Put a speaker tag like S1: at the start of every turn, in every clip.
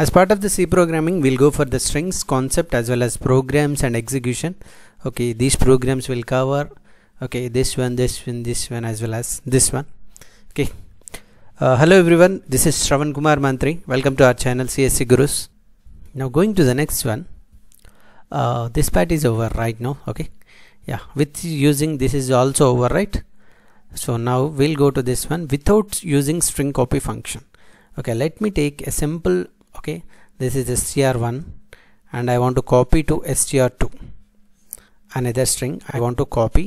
S1: As part of the C programming, we'll go for the strings concept as well as programs and execution. Okay, these programs will cover okay this one, this one, this one as well as this one. Okay. Uh, hello everyone, this is Shravan Kumar Mantri. Welcome to our channel CSC Gurus. Now going to the next one. Uh, this part is over right now. Okay. Yeah, with using this is also over right. So now we'll go to this one without using string copy function. Okay, let me take a simple okay this is str1 and I want to copy to str2 another string I want to copy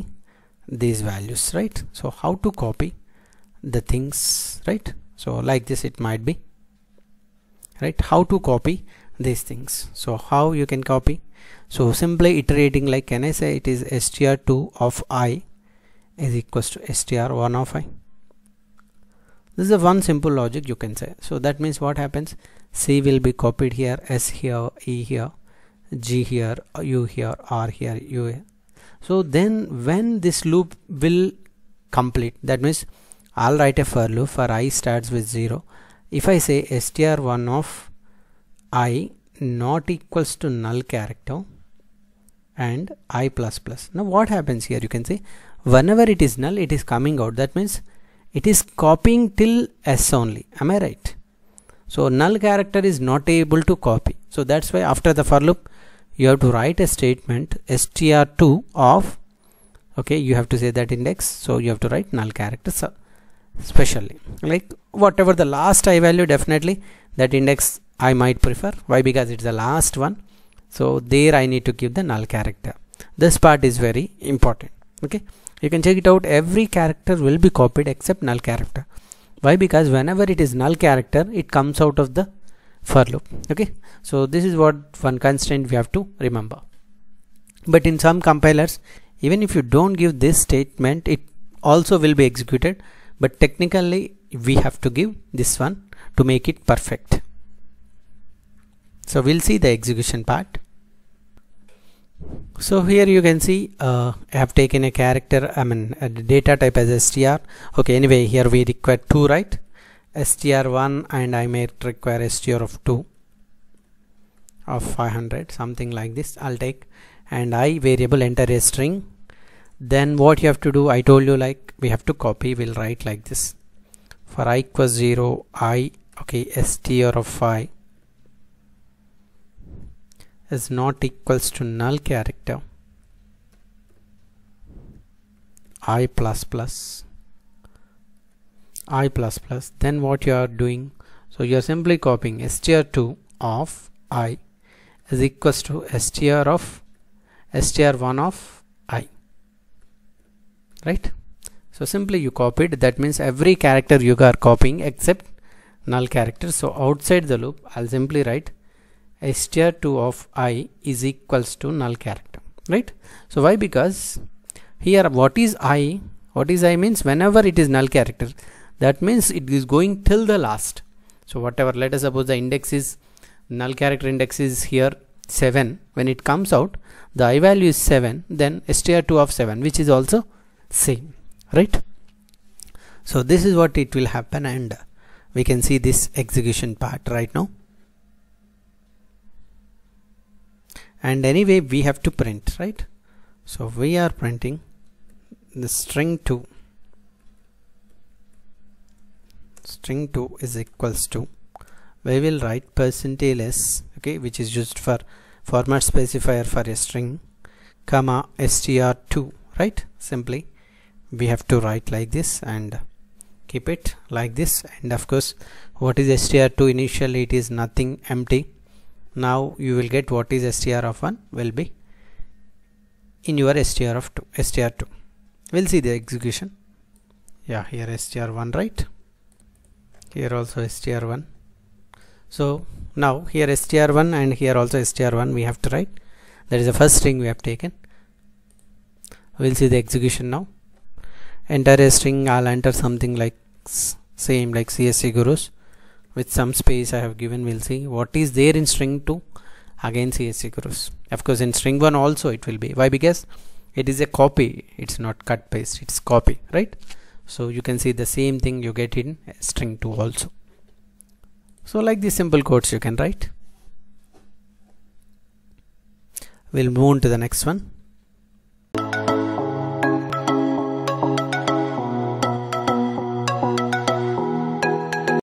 S1: these values right so how to copy the things right so like this it might be right how to copy these things so how you can copy so simply iterating like can I say it is str2 of i is equals to str1 of i this is a one simple logic you can say so that means what happens c will be copied here s here e here g here u here r here u so then when this loop will complete that means I'll write a for loop for i starts with 0 if I say str1 of i not equals to null character and i plus plus now what happens here you can see whenever it is null it is coming out that means it is copying till s only am i right so null character is not able to copy so that's why after the for loop you have to write a statement str2 of okay you have to say that index so you have to write null character specially like whatever the last i value definitely that index i might prefer why because it's the last one so there i need to give the null character this part is very important okay you can check it out every character will be copied except null character why because whenever it is null character it comes out of the for loop okay so this is what one constraint we have to remember but in some compilers even if you don't give this statement it also will be executed but technically we have to give this one to make it perfect so we'll see the execution part so here you can see uh, I have taken a character I mean a data type as str okay anyway here we require 2 right str1 and I may require str of 2 of 500 something like this I'll take and I variable enter a string then what you have to do I told you like we have to copy we'll write like this for i equals 0 i okay str of 5 is not equals to null character i plus plus i plus plus then what you are doing so you are simply copying str2 of i is equals to str of str1 of i right so simply you copied that means every character you are copying except null character so outside the loop I'll simply write str 2 of i is equals to null character right so why because here what is i what is i means whenever it is null character that means it is going till the last so whatever let us suppose the index is null character index is here 7 when it comes out the i value is 7 then str2 of 7 which is also same right so this is what it will happen and we can see this execution part right now and anyway we have to print right so we are printing the string 2 string 2 is equals to we will write percentile s okay which is used for format specifier for a string comma str2 right simply we have to write like this and keep it like this and of course what is str2 initially it is nothing empty now you will get what is str of 1 will be in your str of 2 str2 we'll see the execution yeah here str1 right here also str1 so now here str1 and here also str1 we have to write that is the first string we have taken we'll see the execution now enter a string I'll enter something like same like CSC gurus with some space I have given we'll see what is there in string 2 again CSC cross of course in string 1 also it will be why because it is a copy it's not cut paste it's copy right so you can see the same thing you get in string 2 also so like these simple codes you can write we'll move on to the next one